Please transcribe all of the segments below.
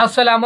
Aslam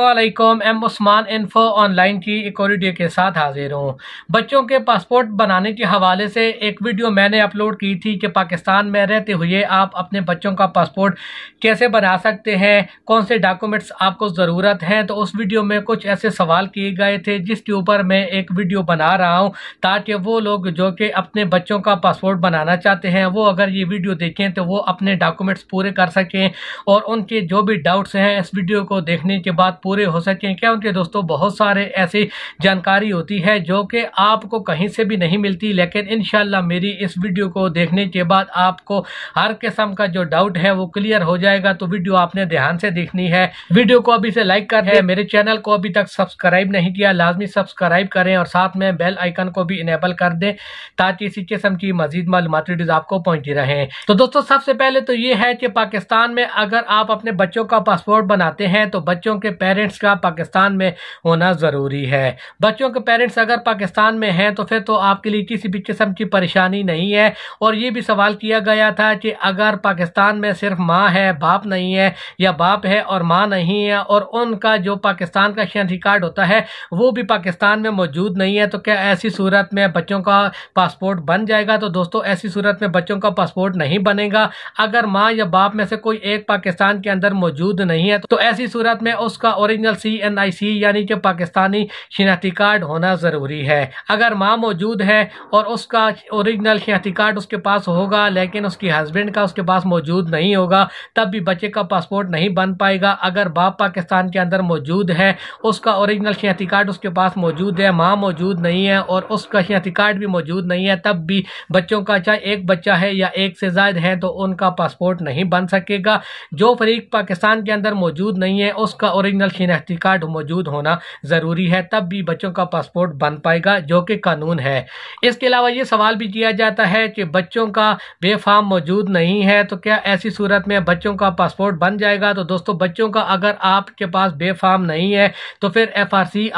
M Usman info online की एक और वीडियो के साथ हाजिर हूँ बच्चों के पासपोर्ट बनाने के हवाले से एक वीडियो मैंने अपलोड की थी कि पाकिस्तान में रहते हुए आप अपने बच्चों का पासपोर्ट कैसे बना सकते हैं कौन से डॉक्यूमेंट्स आपको ज़रूरत हैं तो उस वीडियो में कुछ ऐसे सवाल किए गए थे जिसके ऊपर मैं एक वीडियो बना रहा हूँ ताकि वो लोग जो कि अपने बच्चों का पासपोर्ट बनाना चाहते हैं वो अगर ये वीडियो देखें तो वो अपने डॉक्यूमेंट्स पूरे कर सकें और उनके जो भी डाउट्स हैं इस वीडियो को देखने के बाद पूरे हो सकें क्या उनके दोस्तों बहुत सारे ऐसी जानकारी होती है जो कि आपको कहीं से भी नहीं मिलती लेकिन इन मेरी इस वीडियो को देखने के बाद आपको हर किस्म का जो डाउट है वो क्लियर हो जाएगा तो वीडियो आपने ध्यान से देखनी है वीडियो को अभी से लाइक कर दे मेरे चैनल को अभी तक सब्सक्राइब नहीं किया लाजमी सब्सक्राइब करें और साथ में बेल आइकन को भी इनेबल कर दें ताकि इसी किस्म की मजीद मालूमती वीडियोज आपको पहुंची रहे तो दोस्तों सबसे पहले तो ये है कि पाकिस्तान में अगर आप अपने बच्चों का पासपोर्ट बनाते हैं तो बच्चों बच्चों के पेरेंट्स का पाकिस्तान में होना ज़रूरी है बच्चों के पेरेंट्स अगर पाकिस्तान में हैं तो फिर तो आपके लिए किसी भी किस्म की परेशानी नहीं है और ये भी सवाल किया गया था कि अगर पाकिस्तान में सिर्फ माँ है बाप नहीं है या बाप है और माँ नहीं है और उनका जो पाकिस्तान का शहरी कार्ड होता है वो भी पाकिस्तान में मौजूद नहीं है तो क्या ऐसी सूरत में बच्चों का पासपोर्ट बन जाएगा तो दोस्तों ऐसी सूरत में बच्चों का पासपोर्ट नहीं बनेगा अगर माँ या बाप में से कोई एक पाकिस्तान के अंदर मौजूद नहीं है तो ऐसी सूरत में उसका ओरिजिनल सी एन आई सी यानी कि पाकिस्तानी शिनाती कार्ड होना ज़रूरी है अगर माँ मौजूद है और उसका ओरिजिनल शिनाती कार्ड उसके पास होगा लेकिन उसकी हस्बैंड का उसके पास मौजूद नहीं होगा तब भी बच्चे का पासपोर्ट नहीं बन पाएगा अगर बाप पाकिस्तान के अंदर मौजूद है उसका औरिजिनल शिनाती कार्ड उसके पास मौजूद है माँ मौजूद नहीं है और उसका शिनाती कार्ड भी मौजूद नहीं है तब भी बच्चों का चाहे एक बच्चा है या एक से ज़ायद है तो उनका पासपोर्ट नहीं बन सकेगा जो फरीक पाकिस्तान के अंदर मौजूद नहीं है उसका ओरिजिनल शिनाख्ती कार्ड मौजूद होना ज़रूरी है तब भी बच्चों का पासपोर्ट बन पाएगा जो कि कानून है इसके अलावा ये सवाल भी किया जाता है कि बच्चों का बेफाम मौजूद नहीं है तो क्या ऐसी सूरत में बच्चों का पासपोर्ट बन जाएगा तो दोस्तों बच्चों का अगर आपके पास बेफाम नहीं है तो फिर एफ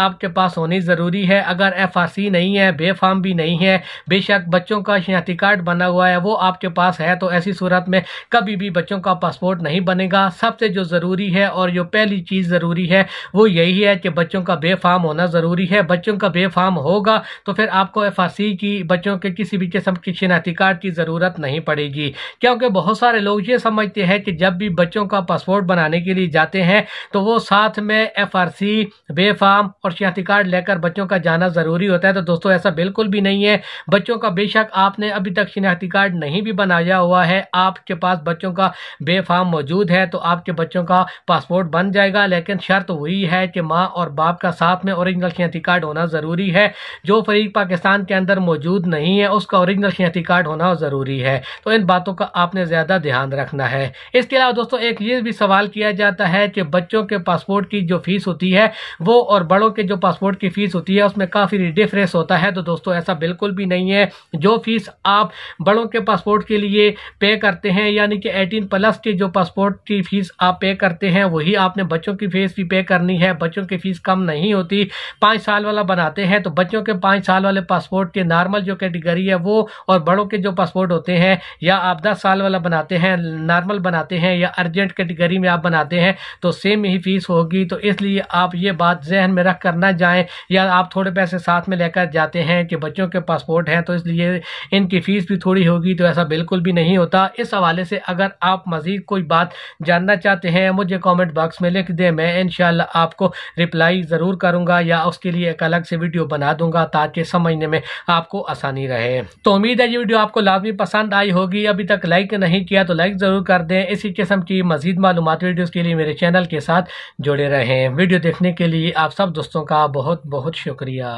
आपके पास होनी ज़रूरी है अगर एफ नहीं है बेफाम भी नहीं है बेशक बच्चों का शिनाख्ती कार्ड बना हुआ है वो आपके पास है तो ऐसी सूरत में कभी भी बच्चों का पासपोर्ट नहीं बनेगा सबसे जो ज़रूरी है और जो पहली चीज़ चीज़ ज़रूरी है वो यही है कि बच्चों का बेफाम होना ज़रूरी है बच्चों का बेफाम होगा तो फिर आपको एफ की बच्चों के किसी भी किस्म की शिनाती कार्ड की ज़रूरत नहीं पड़ेगी क्योंकि बहुत सारे लोग ये समझते हैं कि जब भी बच्चों का पासपोर्ट बनाने के लिए जाते हैं तो वो साथ में एफ आर सी बेफाम और शिनाती कार्ड लेकर बच्चों का जाना ज़रूरी होता है तो दोस्तों ऐसा बिल्कुल भी नहीं है बच्चों का बेशक आपने अभी तक शिनाती कार्ड नहीं भी बनाया हुआ है आपके पास बच्चों का बेफाम मौजूद है तो आपके बच्चों का पासपोर्ट बन जाएगा लेकिन शर्त वही है कि माँ और बाप का साथ में औरिजिनल शनाख्ती कार्ड होना ज़रूरी है जो फरीक पाकिस्तान के अंदर मौजूद नहीं है उसका औरिजिनल शनाख्ती कार्ड होना ज़रूरी है तो इन बातों का आपने ज़्यादा ध्यान रखना है इसके अलावा दोस्तों एक ये भी सवाल किया जाता है कि बच्चों के पासपोर्ट की जो फ़ीस होती है वो और बड़ों के जो पासपोर्ट की फ़ीस होती है उसमें काफ़ी डिफरेंस होता है तो दोस्तों ऐसा बिल्कुल भी नहीं है जो फ़ीस आप बड़ों के पासपोर्ट के लिए पे करते हैं यानी कि एटीन प्लस की जो पासपोर्ट की फ़ीस आप पे करते हैं वही आपने बच्चों की फीस भी पे करनी है बच्चों की फ़ीस कम नहीं होती पाँच साल वाला बनाते हैं तो बच्चों के पाँच साल वाले पासपोर्ट के नॉर्मल जो कैटेगरी है वो और बड़ों के जो पासपोर्ट होते हैं या आप दस साल वाला बनाते हैं नॉर्मल बनाते हैं या अर्जेंट कैटेगरी में आप बनाते हैं तो सेम ही फ़ीस होगी तो इसलिए आप ये बात जहन में रख कर ना जाएँ या आप थोड़े पैसे साथ में लेकर जाते हैं कि बच्चों के पासपोर्ट हैं तो इसलिए इनकी फ़ीस भी थोड़ी होगी तो ऐसा बिल्कुल भी नहीं होता इस हवाले से अगर आप मज़ीद कोई बात जानना चाहते हैं मुझे कॉमेंट बॉक्स में लिख दें दें मैं इन आपको रिप्लाई ज़रूर करूँगा या उसके लिए एक अलग से वीडियो बना दूँगा ताकि समझने में आपको आसानी रहे तो उम्मीद है ये वीडियो आपको लाजमी पसंद आई होगी अभी तक लाइक नहीं किया तो लाइक ज़रूर कर दें इसी किस्म की मजीद मालूम वीडियोज़ के लिए मेरे चैनल के साथ जुड़े रहें वीडियो देखने के लिए आप सब दोस्तों का बहुत बहुत शुक्रिया